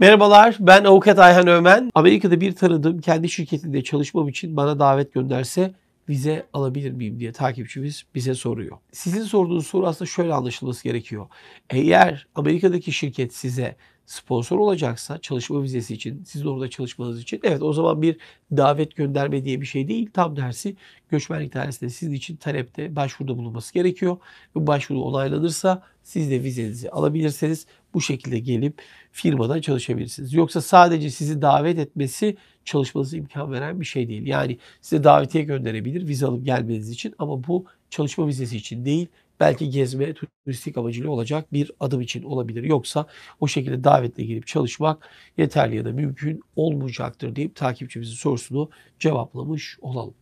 Merhabalar ben avukat Ayhan Ömen. Amerika'da bir tanıdığım kendi şirketinde çalışmam için bana davet gönderse vize alabilir miyim diye takipçimiz bize soruyor. Sizin sorduğunuz soru aslında şöyle anlaşılması gerekiyor. Eğer Amerika'daki şirket size sponsor olacaksa çalışma vizesi için, siz orada çalışmanız için evet o zaman bir davet gönderme diye bir şey değil. Tam dersi göçmenlik dairesinde sizin için talepte başvuruda bulunması gerekiyor. Bu başvuru onaylanırsa siz de vizenizi alabilirseniz bu şekilde gelip firmada çalışabilirsiniz. Yoksa sadece sizi davet etmesi çalışmanızı imkan veren bir şey değil. Yani size davetiye gönderebilir vize alıp gelmeniz için ama bu çalışma vizesi için değil belki gezme, turistik amacıyla olacak bir adım için olabilir. Yoksa o şekilde davetle girip çalışmak yeterli ya da mümkün olmayacaktır deyip takipçimizin sorusunu cevaplamış olalım.